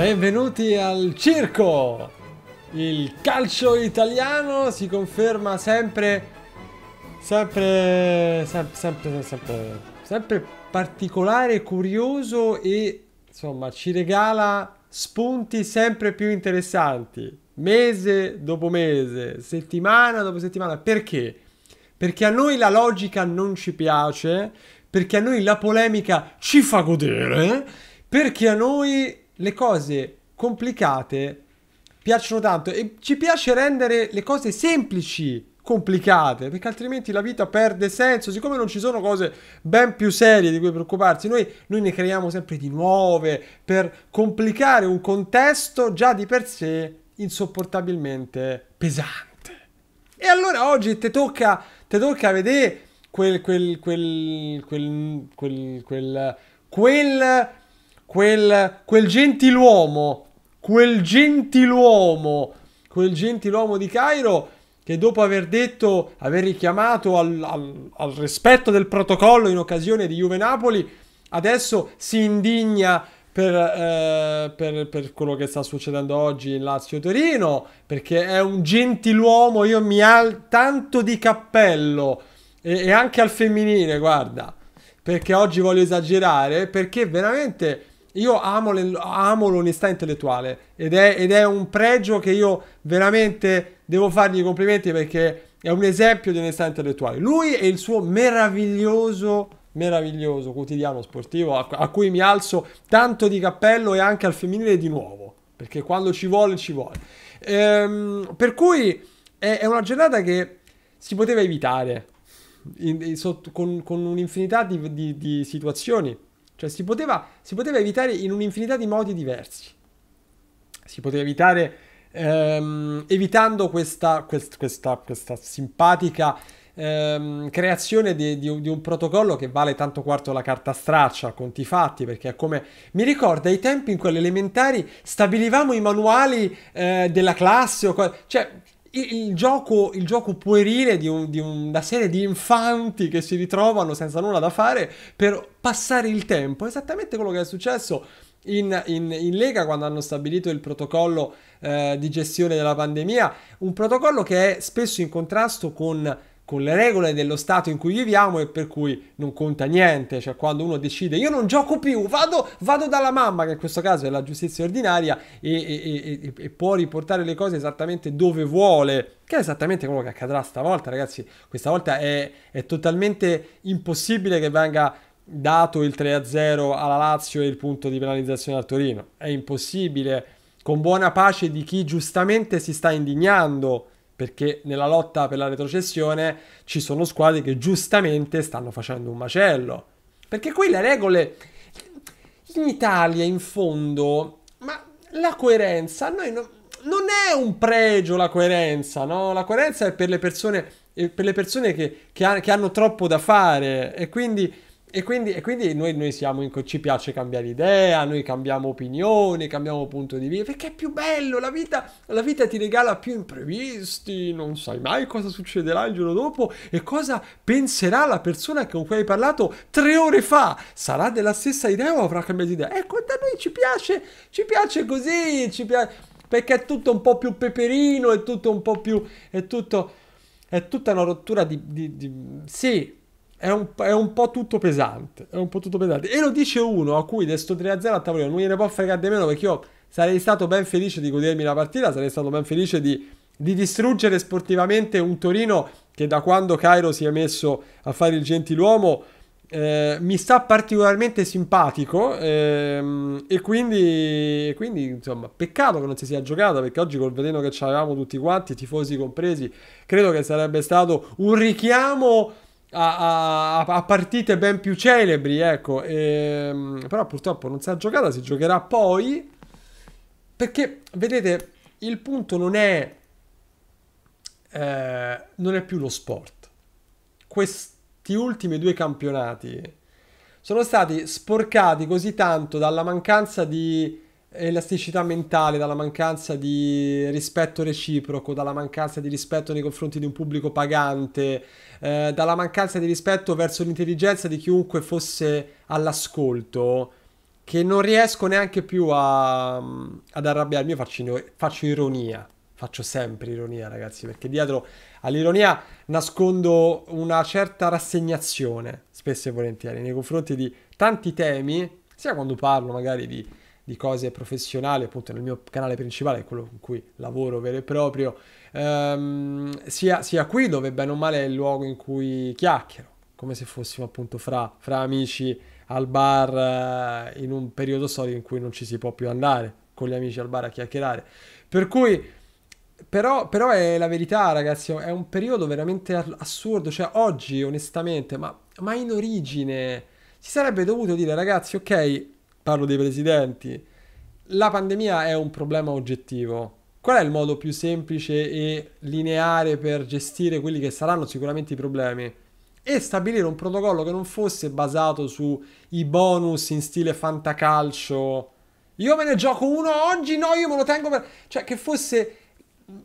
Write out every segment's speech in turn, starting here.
Benvenuti al circo! Il calcio italiano si conferma sempre, sempre, sempre, sempre, sempre, sempre particolare, curioso e insomma ci regala spunti sempre più interessanti, mese dopo mese, settimana dopo settimana. Perché? Perché a noi la logica non ci piace, perché a noi la polemica ci fa godere, perché a noi le cose complicate piacciono tanto e ci piace rendere le cose semplici complicate perché altrimenti la vita perde senso siccome non ci sono cose ben più serie di cui preoccuparsi noi, noi ne creiamo sempre di nuove per complicare un contesto già di per sé insopportabilmente pesante e allora oggi ti tocca, tocca, vedere quel, quel, quel, quel quel, quel gentiluomo, quel gentiluomo, quel gentiluomo di Cairo che dopo aver detto, aver richiamato al, al, al rispetto del protocollo in occasione di Juve Napoli, adesso si indigna per, eh, per, per, quello che sta succedendo oggi in Lazio-Torino, perché è un gentiluomo, io mi al tanto di cappello e, e anche al femminile, guarda, perché oggi voglio esagerare, perché veramente io amo, le, amo l'onestà intellettuale ed è, ed è, un pregio che io veramente devo fargli i complimenti perché è un esempio di onestà intellettuale. Lui e il suo meraviglioso, meraviglioso quotidiano sportivo a, a cui mi alzo tanto di cappello e anche al femminile di nuovo, perché quando ci vuole ci vuole. Ehm, per cui è, è una giornata che si poteva evitare in, in, sotto, con, con, un'infinità di, di, di situazioni cioè si poteva, si poteva evitare in un'infinità di modi diversi. Si poteva evitare ehm, evitando questa, quest, questa, questa simpatica ehm, creazione di, di, di, un protocollo che vale tanto quanto la carta straccia, conti fatti, perché è come mi ricorda i tempi in cui alle elementari stabilivamo i manuali eh, della classe, o co- cioè il, gioco, il gioco puerile di, un, di, una serie di infanti che si ritrovano senza nulla da fare per passare il tempo. Esattamente quello che è successo in, in, in Lega quando hanno stabilito il protocollo eh, di gestione della pandemia. Un protocollo che è spesso in contrasto con con le regole dello stato in cui viviamo e per cui non conta niente, cioè quando uno decide io non gioco più, vado, vado dalla mamma, che in questo caso è la giustizia ordinaria, e, e, e, e, può riportare le cose esattamente dove vuole, che è esattamente quello che accadrà stavolta, ragazzi, questa volta è, è totalmente impossibile che venga dato il 3-0 alla Lazio e il punto di penalizzazione al Torino, è impossibile, con buona pace di chi giustamente si sta indignando perché nella lotta per la retrocessione ci sono squadre che giustamente stanno facendo un macello. Perché qui le regole in Italia, in fondo, ma la coerenza, a noi no, non è un pregio la coerenza, no? La coerenza è per le persone, eh, per le persone che, che, ha, che hanno troppo da fare e quindi e quindi, e quindi noi, noi, siamo in, ci piace cambiare idea, noi cambiamo opinione, cambiamo punto di vista, perché è più bello, la vita, la vita ti regala più imprevisti, non sai mai cosa succederà il giorno dopo e cosa penserà la persona con cui hai parlato tre ore fa, sarà della stessa idea o avrà cambiato idea? Ecco, da noi ci piace, ci piace così, ci piace, perché è tutto un po' più peperino, è tutto un po' più, è tutto, è tutta una rottura di, di, di sì, è un, è un, po' tutto pesante. È un po' tutto pesante. E lo dice uno a cui adesso 3-0 a tavolino non gliene può fregare di meno perché io sarei stato ben felice di godermi la partita, sarei stato ben felice di, di distruggere sportivamente un Torino che da quando Cairo si è messo a fare il gentiluomo eh, mi sta particolarmente simpatico ehm, e quindi, quindi, insomma peccato che non si sia giocata perché oggi col veleno che avevamo tutti quanti, tifosi compresi, credo che sarebbe stato un richiamo a, a, a, partite ben più celebri, ecco. E, ehm, però purtroppo non si è giocata, si giocherà poi. Perché, vedete, il punto non è... Eh, non è più lo sport. Questi ultimi due campionati sono stati sporcati così tanto dalla mancanza di elasticità mentale, dalla mancanza di rispetto reciproco, dalla mancanza di rispetto nei confronti di un pubblico pagante, eh, dalla mancanza di rispetto verso l'intelligenza di chiunque fosse all'ascolto, che non riesco neanche più a, mm, ad arrabbiarmi. Io faccio, faccio ironia, faccio sempre ironia ragazzi, perché dietro all'ironia nascondo una certa rassegnazione, spesso e volentieri, nei confronti di tanti temi, sia quando parlo magari di di cose professionali, appunto nel mio canale principale, quello in cui lavoro vero e proprio, ehm, sia, sia, qui dove bene o male è il luogo in cui chiacchiero, come se fossimo appunto fra, fra amici al bar eh, in un periodo storico in cui non ci si può più andare con gli amici al bar a chiacchierare. Per cui... Però, però, è la verità, ragazzi, è un periodo veramente assurdo. Cioè, oggi, onestamente, ma, ma in origine si sarebbe dovuto dire, ragazzi, ok, parlo dei presidenti. La pandemia è un problema oggettivo. Qual è il modo più semplice e lineare per gestire quelli che saranno sicuramente i problemi? E stabilire un protocollo che non fosse basato sui bonus in stile fantacalcio. Io me ne gioco uno oggi, no, io me lo tengo per... Cioè, che fosse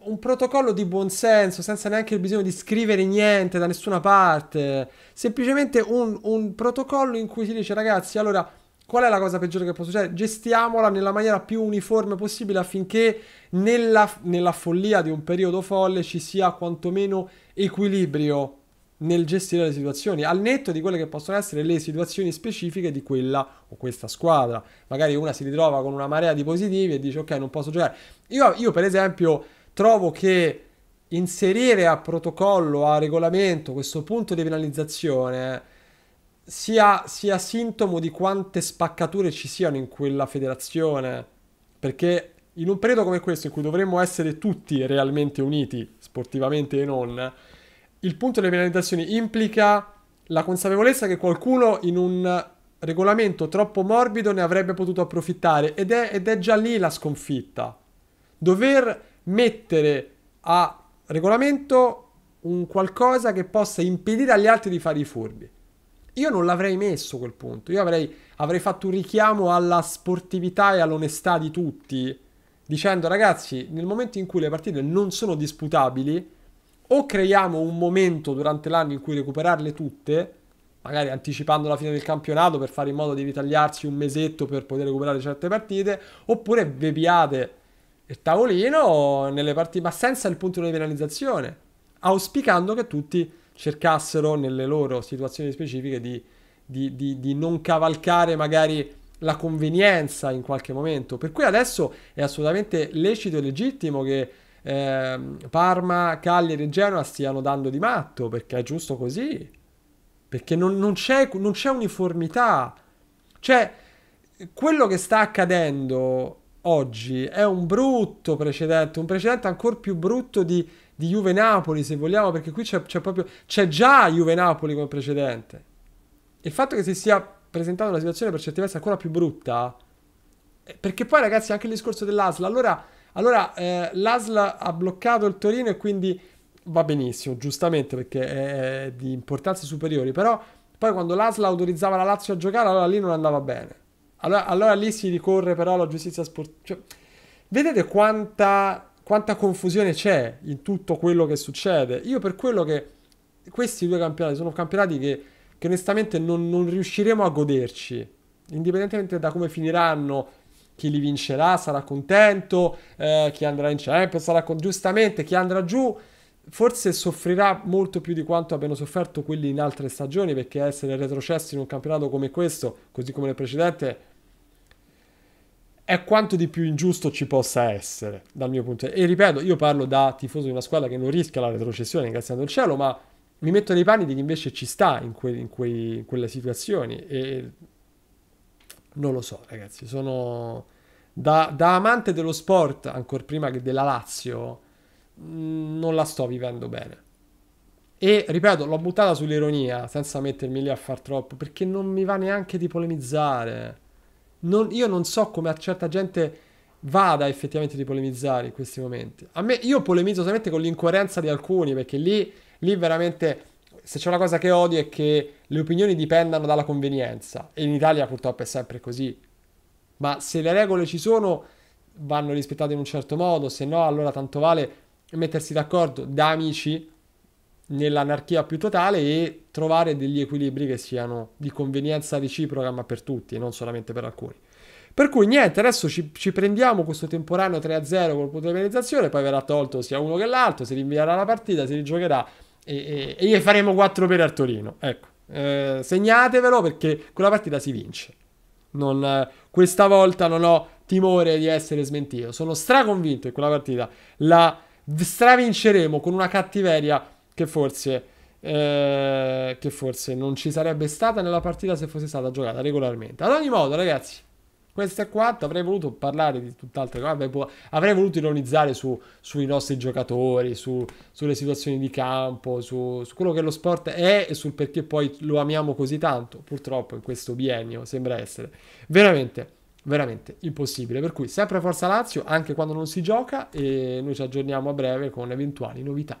un protocollo di buonsenso, senza neanche il bisogno di scrivere niente da nessuna parte. Semplicemente un, un protocollo in cui si dice, ragazzi, allora Qual è la cosa peggiore che può succedere? Gestiamola nella maniera più uniforme possibile affinché nella, nella follia di un periodo folle ci sia quantomeno equilibrio nel gestire le situazioni, al netto di quelle che possono essere le situazioni specifiche di quella o questa squadra. Magari una si ritrova con una marea di positivi e dice ok non posso giocare. Io, io per esempio trovo che inserire a protocollo, a regolamento questo punto di penalizzazione sia, sia sintomo di quante spaccature ci siano in quella federazione. Perché in un periodo come questo, in cui dovremmo essere tutti realmente uniti, sportivamente e non, il punto delle penalizzazioni implica la consapevolezza che qualcuno in un regolamento troppo morbido ne avrebbe potuto approfittare ed è, ed è già lì la sconfitta. Dover mettere a regolamento un qualcosa che possa impedire agli altri di fare i furbi. Io non l'avrei messo quel punto, io avrei, avrei fatto un richiamo alla sportività e all'onestà di tutti, dicendo ragazzi, nel momento in cui le partite non sono disputabili, o creiamo un momento durante l'anno in cui recuperarle tutte, magari anticipando la fine del campionato per fare in modo di ritagliarsi un mesetto per poter recuperare certe partite, oppure veviate il tavolino nelle partite, ma senza il punto di penalizzazione, auspicando che tutti cercassero nelle loro situazioni specifiche di, di, di, di non cavalcare magari la convenienza in qualche momento. Per cui adesso è assolutamente lecito e legittimo che eh, Parma, Cagliari e Genoa stiano dando di matto, perché è giusto così. Perché non, non, c'è, non c'è uniformità. Cioè, quello che sta accadendo oggi è un brutto precedente, un precedente ancora più brutto di, di Juve-Napoli se vogliamo, perché qui c'è, c'è, proprio, c'è già Juve-Napoli come precedente. Il fatto che si sia presentata una situazione per certi versi ancora più brutta, eh, perché poi ragazzi anche il discorso dell'Asla, allora, allora eh, l'Asla ha bloccato il Torino e quindi va benissimo, giustamente perché è di importanze superiori, però poi quando l'Asla autorizzava la Lazio a giocare allora lì non andava bene allora, allora, lì si ricorre però alla giustizia sportiva. Cioè, vedete quanta, quanta, confusione c'è in tutto quello che succede. Io per quello che questi due campionati sono campionati che, che onestamente non, non, riusciremo a goderci, indipendentemente da come finiranno. Chi li vincerà sarà contento, eh, chi andrà in Champions sarà contento, giustamente chi andrà giù forse soffrirà molto più di quanto abbiano sofferto quelli in altre stagioni perché essere retrocessi in un campionato come questo, così come nel precedente, è quanto di più ingiusto ci possa essere dal mio punto di vista. E ripeto, io parlo da tifoso di una squadra che non rischia la retrocessione, ringraziando il cielo, ma mi metto nei panni di chi invece ci sta in, que- in, quei- in quelle situazioni. E non lo so, ragazzi, sono da, da amante dello sport, ancora prima che della Lazio, mh, mm, non la sto vivendo bene. E ripeto, l'ho buttata sull'ironia, senza mettermi lì a far troppo, perché non mi va neanche di polemizzare non, io non so come a certa gente vada effettivamente di polemizzare in questi momenti. A me, io polemizzo solamente con l'incoerenza di alcuni, perché lì, lì veramente se c'è una cosa che odio è che le opinioni dipendano dalla convenienza e in Italia purtroppo è sempre così. Ma se le regole ci sono vanno rispettate in un certo modo, se no allora tanto vale mettersi d'accordo da amici nell'anarchia più totale e trovare degli equilibri che siano di convenienza reciproca ma per tutti, e non solamente per alcuni. Per cui niente, adesso ci, ci prendiamo questo temporaneo 3-0 col punto di penalizzazione, poi verrà tolto sia uno che l'altro, si rinvierà la partita, si rigiocherà e, e, e faremo 4 per al Torino. Ecco, eh, segnatevelo perché quella partita si vince. Non, eh, questa volta non ho timore di essere smentito, sono straconvinto che quella partita la stravinceremo con una cattiveria che forse, eh, che forse non ci sarebbe stata nella partita se fosse stata giocata regolarmente. Ad ogni modo, ragazzi, questo è quanto. Avrei voluto parlare di tutt'altre cose. Avrei, avrei voluto ironizzare su, sui nostri giocatori, su, sulle situazioni di campo, su, su, quello che lo sport è e sul perché poi lo amiamo così tanto. Purtroppo in questo biennio sembra essere veramente, veramente impossibile. Per cui sempre Forza Lazio, anche quando non si gioca, e noi ci aggiorniamo a breve con eventuali novità.